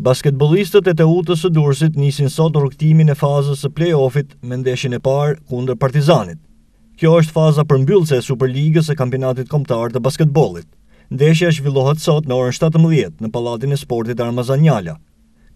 Basketbolistët e Teutës së Durrësit nisin sot rrugtimin e fazës së play-offit me ndeshjen e parë kundër Partizanit. Kjo është faza përmbyllëse e Superligës së Kampionatit Kombëtar të Basketbollit. Ndeshja zhvillohet sot në orën 17 në Palatin e Sportit Armazanjala.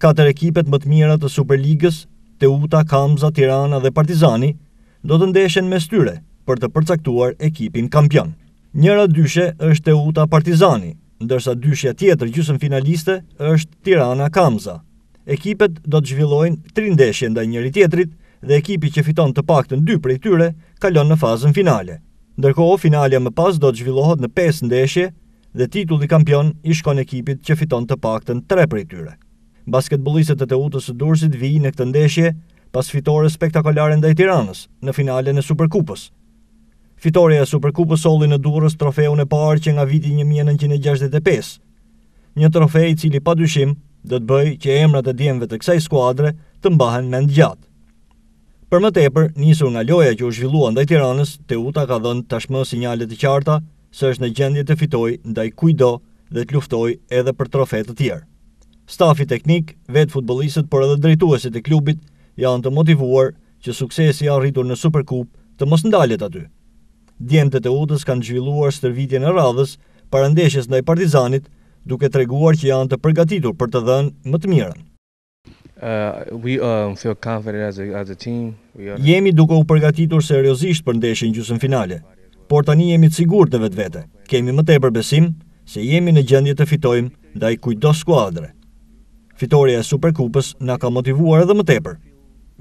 Katër ekipet më të mira të Superligës, Teuta, Kamza, Tirana dhe Partizani, do të ndeshen mes tyre për të përcaktuar ekipin kampion. Njëra dyshe është Teuta Partizani, ndërsa dyshja tjetër gjusën finaliste është Tirana Kamza. Ekipet do të zhvillojnë tri ndeshje ndaj njëri tjetrit dhe ekipi që fiton të paktën dy prej tyre kalon në fazën finale. Ndërkohë finalja më pas do të zhvillohet në 5 ndeshje dhe titulli kampion i shkon ekipit që fiton të paktën 3 prej tyre. Basketbollistët e Teutës së Durrësit vijnë në këtë ndeshje pas fitores spektakolare ndaj Tiranës në finalen e Superkupës, fitorja e Superkupës Olli në Durrës trofeun e parë që nga viti 1965. Një trofej i cili padyshim do të bëjë që emrat e djemve të kësaj skuadre të mbahen mend gjatë. Për më tepër, nisur nga loja që u zhvillua ndaj Tiranës, Teuta ka dhënë tashmë sinjale të qarta se është në gjendje të fitojë ndaj kujdo dhe të luftojë edhe për trofe të tjerë. Stafi teknik, vetë futbolistët por edhe drejtuesit e klubit janë të motivuar që suksesi i arritur në Superkup të mos ndalet aty djentët e udës kanë zhvilluar stërvitje në radhës, ndeshjes ndaj partizanit, duke të reguar që janë të përgatitur për të dhenë më të mirën. Uh, uh, jemi duke u përgatitur seriosisht për ndeshën gjysmëfinale, finale, por tani jemi të sigur të vetë vete, kemi më tepër besim se jemi në gjendje të fitojmë ndaj i kujdo skuadre. Fitoria e Superkupës na ka motivuar edhe më tepër.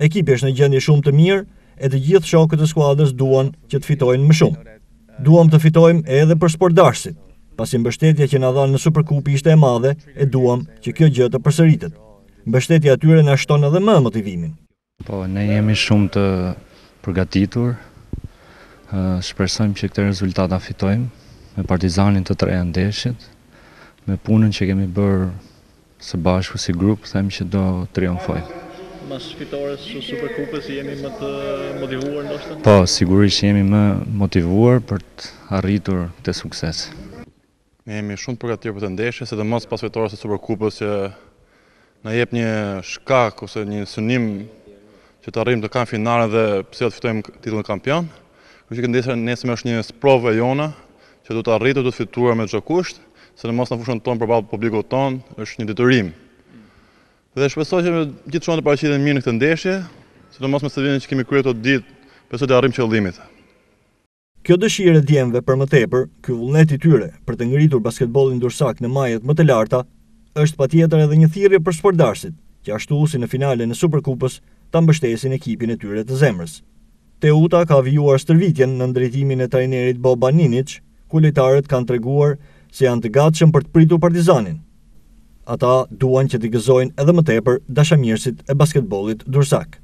Ekipi është në gjendje shumë të mirë, E të gjithë shokët e skuadrës duan që të fitojnë më shumë. Duam të fitojmë edhe për sportdashit, pasi mbështetja që na dhanë në Superkupë ishte e madhe e duam që kjo gjë të përsëritet. Mbështetja e tyre na shton edhe më motivimin. Po, ne jemi shumë të përgatitur. Ëh, shpresojmë që këtë rezultata fitojmë, me Partizanin të treën ndeshit. Me punën që kemi bërë së bashku si grup, them që do triumfojmë mas fitores su Superkupës jemi më të motivuar ndoshtë? Po, sigurisht jemi më motivuar për të arritur të sukses. Ne jemi shumë të përgatirë për të ndeshe, se dhe mos pas fitores të Superkupës që në jep një shkak ose një sënim që të arrim të kam finale dhe pse të fitojmë titullën kampion. Kështë që këndesër nesëm është një sprove jona që du të arritur, du të fituar me gjokusht, se në mos në fushën tonë përbalë publiko tonë është një ditërim. Dhe shpesoj që gjithë shumë të paraqitin mirë në këtë ndeshje, së të mos me së vinë që kemi kërë të ditë, për të arrim që lëdimit. Kjo dëshirë e djemve për më tepër, kjo vullnet i tyre për të ngritur basketbolin dursak në majet më të larta, është pa tjetër edhe një thirje për sportarësit, që ashtu si në finale në Superkupës, të mbështesin ekipin e tyre të zemrës. Teuta ka vijuar stërvitjen në ndrejtimin e trajnerit Boba Ninic, ku lejtarët kanë treguar se janë të gatshëm për të pritur partizanin, ata duan që të gëzojnë edhe më tepër dashamirësit e basketbolit dursak.